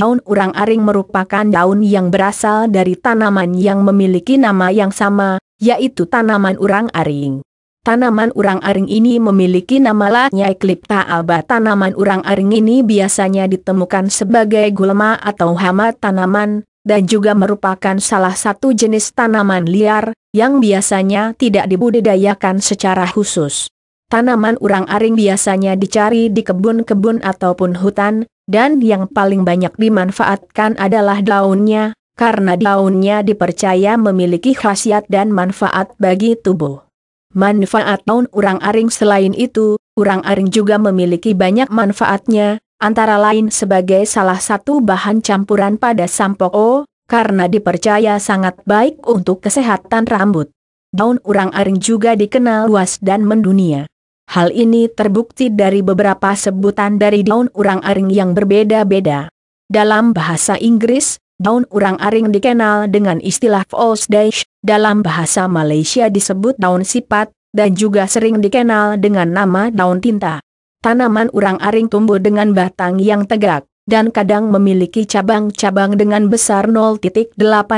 Daun urang aring merupakan daun yang berasal dari tanaman yang memiliki nama yang sama, yaitu tanaman urang aring. Tanaman urang aring ini memiliki nama lainnya Eclipta alba. Tanaman urang aring ini biasanya ditemukan sebagai gulma atau hama tanaman, dan juga merupakan salah satu jenis tanaman liar, yang biasanya tidak dibudidayakan secara khusus. Tanaman urang aring biasanya dicari di kebun-kebun ataupun hutan, dan yang paling banyak dimanfaatkan adalah daunnya, karena daunnya dipercaya memiliki khasiat dan manfaat bagi tubuh. Manfaat daun urang-aring selain itu, urang-aring juga memiliki banyak manfaatnya, antara lain sebagai salah satu bahan campuran pada O, karena dipercaya sangat baik untuk kesehatan rambut. Daun urang-aring juga dikenal luas dan mendunia. Hal ini terbukti dari beberapa sebutan dari daun urang-aring yang berbeda-beda. Dalam bahasa Inggris, daun urang-aring dikenal dengan istilah false dash, dalam bahasa Malaysia disebut daun sipat, dan juga sering dikenal dengan nama daun tinta. Tanaman urang-aring tumbuh dengan batang yang tegak, dan kadang memiliki cabang-cabang dengan besar 0.8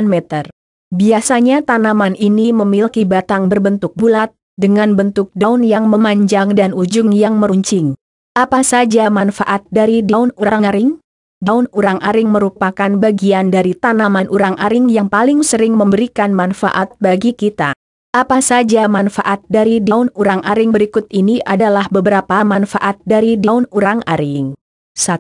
meter. Biasanya tanaman ini memiliki batang berbentuk bulat, dengan bentuk daun yang memanjang dan ujung yang meruncing. Apa saja manfaat dari daun urang-aring? Daun urang-aring merupakan bagian dari tanaman urang-aring yang paling sering memberikan manfaat bagi kita. Apa saja manfaat dari daun urang-aring berikut ini adalah beberapa manfaat dari daun urang-aring. 1.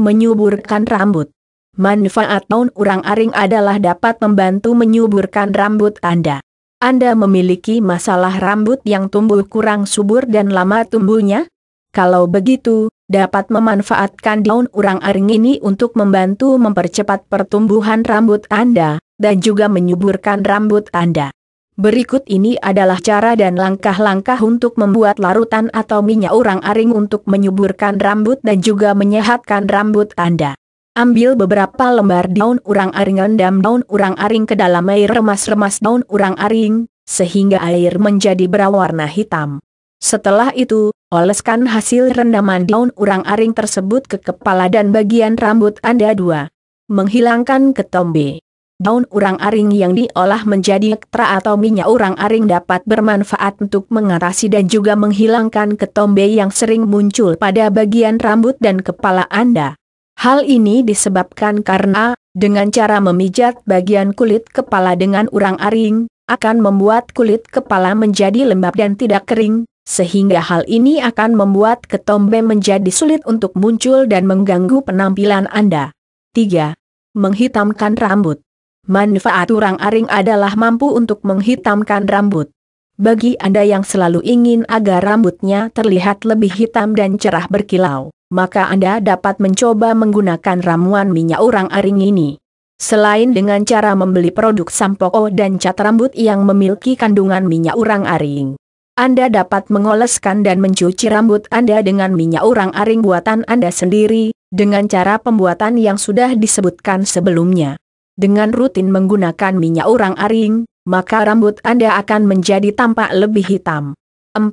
Menyuburkan rambut. Manfaat daun urang-aring adalah dapat membantu menyuburkan rambut Anda. Anda memiliki masalah rambut yang tumbuh kurang subur dan lama tumbuhnya? Kalau begitu, dapat memanfaatkan daun urang-aring ini untuk membantu mempercepat pertumbuhan rambut Anda, dan juga menyuburkan rambut Anda. Berikut ini adalah cara dan langkah-langkah untuk membuat larutan atau minyak urang-aring untuk menyuburkan rambut dan juga menyehatkan rambut Anda. Ambil beberapa lembar daun urang aring rendam daun urang aring ke dalam air remas-remas daun urang aring, sehingga air menjadi berwarna hitam. Setelah itu, oleskan hasil rendaman daun urang aring tersebut ke kepala dan bagian rambut Anda dua. Menghilangkan ketombe. Daun urang aring yang diolah menjadi ektra atau minyak urang aring dapat bermanfaat untuk mengatasi dan juga menghilangkan ketombe yang sering muncul pada bagian rambut dan kepala Anda. Hal ini disebabkan karena, dengan cara memijat bagian kulit kepala dengan urang-aring, akan membuat kulit kepala menjadi lembab dan tidak kering, sehingga hal ini akan membuat ketombe menjadi sulit untuk muncul dan mengganggu penampilan Anda. 3. Menghitamkan rambut Manfaat urang-aring adalah mampu untuk menghitamkan rambut. Bagi Anda yang selalu ingin agar rambutnya terlihat lebih hitam dan cerah berkilau, maka Anda dapat mencoba menggunakan ramuan minyak orang aring ini. Selain dengan cara membeli produk sampoko dan cat rambut yang memiliki kandungan minyak orang aring, Anda dapat mengoleskan dan mencuci rambut Anda dengan minyak orang aring buatan Anda sendiri, dengan cara pembuatan yang sudah disebutkan sebelumnya. Dengan rutin menggunakan minyak orang aring, maka rambut Anda akan menjadi tampak lebih hitam. 4.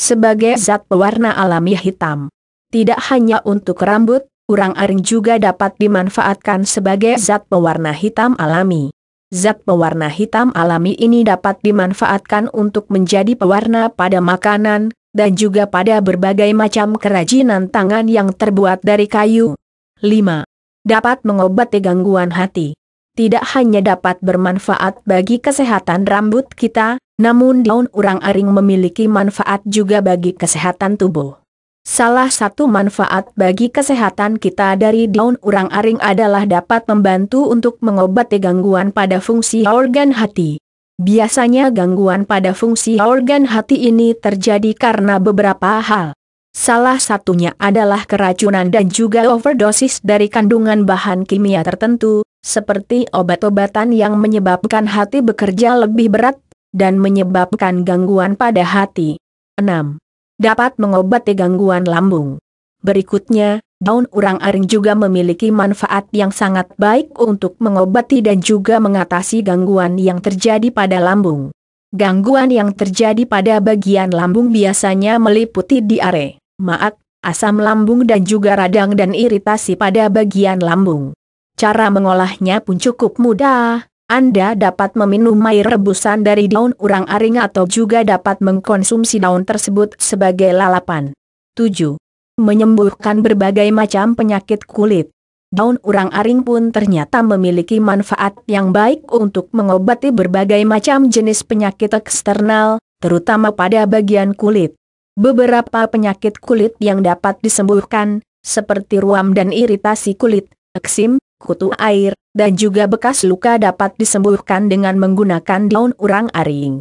Sebagai zat pewarna alami hitam. Tidak hanya untuk rambut, urang-aring juga dapat dimanfaatkan sebagai zat pewarna hitam alami. Zat pewarna hitam alami ini dapat dimanfaatkan untuk menjadi pewarna pada makanan, dan juga pada berbagai macam kerajinan tangan yang terbuat dari kayu. 5. Dapat mengobati gangguan hati. Tidak hanya dapat bermanfaat bagi kesehatan rambut kita, namun daun urang-aring memiliki manfaat juga bagi kesehatan tubuh. Salah satu manfaat bagi kesehatan kita dari daun urang-aring adalah dapat membantu untuk mengobati gangguan pada fungsi organ hati. Biasanya gangguan pada fungsi organ hati ini terjadi karena beberapa hal. Salah satunya adalah keracunan dan juga overdosis dari kandungan bahan kimia tertentu, seperti obat-obatan yang menyebabkan hati bekerja lebih berat, dan menyebabkan gangguan pada hati. 6 dapat mengobati gangguan lambung. Berikutnya, daun urang-aring juga memiliki manfaat yang sangat baik untuk mengobati dan juga mengatasi gangguan yang terjadi pada lambung. Gangguan yang terjadi pada bagian lambung biasanya meliputi diare, maag, asam lambung dan juga radang dan iritasi pada bagian lambung. Cara mengolahnya pun cukup mudah, anda dapat meminum air rebusan dari daun urang aring atau juga dapat mengkonsumsi daun tersebut sebagai lalapan. 7. Menyembuhkan berbagai macam penyakit kulit. Daun urang aring pun ternyata memiliki manfaat yang baik untuk mengobati berbagai macam jenis penyakit eksternal, terutama pada bagian kulit. Beberapa penyakit kulit yang dapat disembuhkan, seperti ruam dan iritasi kulit, eksim, kutu air, dan juga bekas luka dapat disembuhkan dengan menggunakan daun urang aring.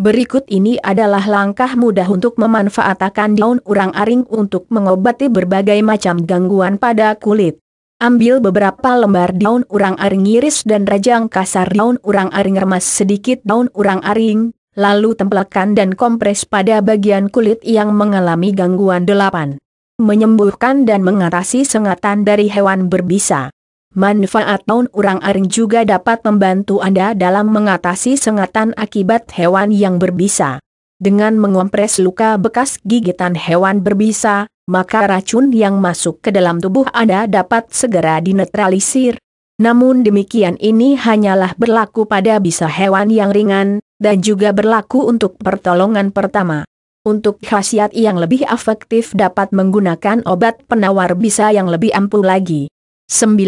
Berikut ini adalah langkah mudah untuk memanfaatkan daun urang aring untuk mengobati berbagai macam gangguan pada kulit. Ambil beberapa lembar daun urang aring iris dan rajang kasar daun urang aring remas sedikit daun urang aring, lalu tempelkan dan kompres pada bagian kulit yang mengalami gangguan delapan. Menyembuhkan dan mengatasi sengatan dari hewan berbisa. Manfaat daun urang-aring juga dapat membantu Anda dalam mengatasi sengatan akibat hewan yang berbisa. Dengan mengompres luka bekas gigitan hewan berbisa, maka racun yang masuk ke dalam tubuh Anda dapat segera dinetralisir. Namun demikian ini hanyalah berlaku pada bisa hewan yang ringan, dan juga berlaku untuk pertolongan pertama. Untuk khasiat yang lebih efektif dapat menggunakan obat penawar bisa yang lebih ampuh lagi. 9.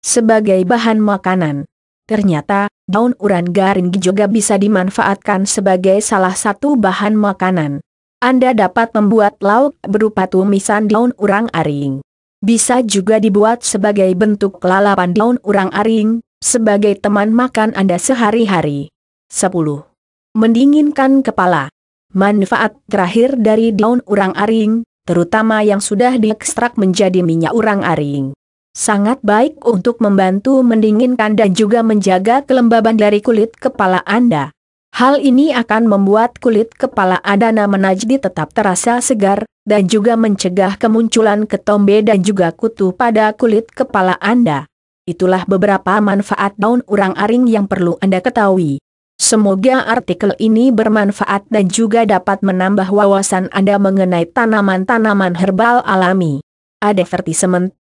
Sebagai bahan makanan. Ternyata, daun uran garing juga bisa dimanfaatkan sebagai salah satu bahan makanan. Anda dapat membuat lauk berupa tumisan daun urang aring. Bisa juga dibuat sebagai bentuk lalapan daun urang aring, sebagai teman makan Anda sehari-hari. 10. Mendinginkan kepala. Manfaat terakhir dari daun urang aring, terutama yang sudah diekstrak menjadi minyak urang aring sangat baik untuk membantu mendinginkan dan juga menjaga kelembaban dari kulit kepala Anda. Hal ini akan membuat kulit kepala Adana Menajdi tetap terasa segar, dan juga mencegah kemunculan ketombe dan juga kutu pada kulit kepala Anda. Itulah beberapa manfaat daun urang aring yang perlu Anda ketahui. Semoga artikel ini bermanfaat dan juga dapat menambah wawasan Anda mengenai tanaman-tanaman herbal alami. Advertisement